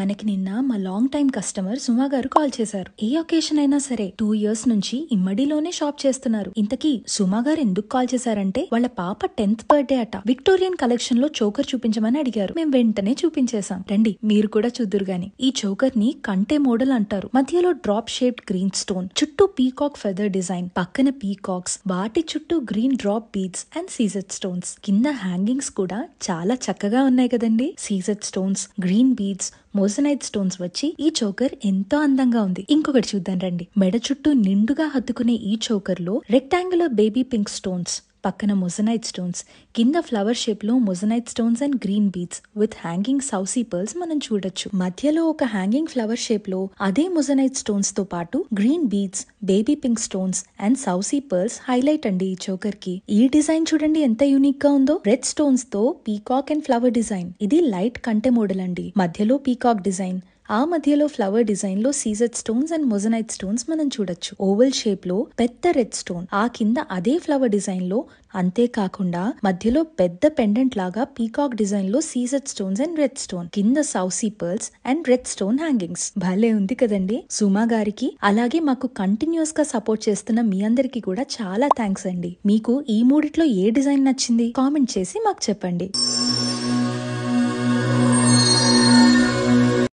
మనకి నిన్న మా లాంగ్ టైం కస్టమర్ సుమా గారు కాల్ చేశారు ఏ ఒకేషన్ అయినా సరే టూ ఇయర్స్ నుంచి ఇమ్మడిలోనే షాప్ చేస్తున్నారు ఇంతకీ సుమా గారు ఎందుకు కాల్ చేశారంటే వాళ్ళ పాప టెన్త్ బర్త్డే అట విక్టోరియన్ కలెక్షన్ లో చోకర్ చూపించమని అడిగారు మేము వెంటనే చూపించేశాం రండి మీరు కూడా చూద్దరు గాని ఈ చోకర్ ని కంటే మోడల్ అంటారు మధ్యలో డ్రాప్ షేప్ గ్రీన్ స్టోన్ చుట్టూ పీకాక్ ఫెదర్ డిజైన్ పక్కన పీకాక్స్ వాటి చుట్టూ green drop beads and Caesar stones కింద హ్యాంగింగ్స్ కూడా చాలా చక్కగా ఉన్నాయి కదండి Caesar stones green beads moissanite stones వచ్చి ఈ చోకర్ ఎంతో అందంగా ఉంది ఇంకొకటి చూద్దాం రండి మెడ చుట్టూ నిండుగా హత్తుకునే ఈ చోకర్ లో రెక్టాంగులర్ బేబీ పింక్ స్టోన్స్ పక్కన మొజనైట్ స్టోన్స్ కింద ఫ్లవర్ షేప్ లో moissanite stones and green beads with hanging సౌసీ పర్ల్స్ మనం చూడొచ్చు మధ్యలో ఒక హ్యాంగింగ్ ఫ్లవర్ షేప్ లో అదే మొజనైట్ తో పాటు green beads baby pink stones and సౌసీ పర్ల్స్ హైలైట్ అండి ఈ కి ఈ డిజైన్ చూడండి ఎంత యూనిక్ గా ఉందో రెడ్ స్టోన్స్ తో పీకాక్ అండ్ ఫ్లవర్ డిజైన్ ఇది లైట్ కంటే మోడల్ అండి మధ్యలో పీకాక్ డిజైన్ ఆ మధ్యలో ఫ్లవర్ డిజైన్ లో Caesar stones and moissanite stones మనం చూడొచ్చు ఓవల్ షేప్ లో పెద్ద రెడ్ స్టోన్ ఆ కింద అదే ఫ్లవర్ డిజైన్ లో అంతేకాకుండా మధ్యలో పెద్ద పెండెంట్ లాగా పీకాక్ డిజైన్ లో Caesar stones and red stone కింద సౌసీ pearls and red stone hangings భలే ఉంది కదండి సుమా గారికి అలాగే మాకు కంటిన్యూస్ గా సపోర్ట్ చేస్తున్న మీ అందరికీ కూడా చాలా థ్యాంక్స్ అండి మీకు ఈ మూడిట్లో ఏ డిజైన్ నచ్చింది కామెంట్ చేసి మాకు చెప్పండి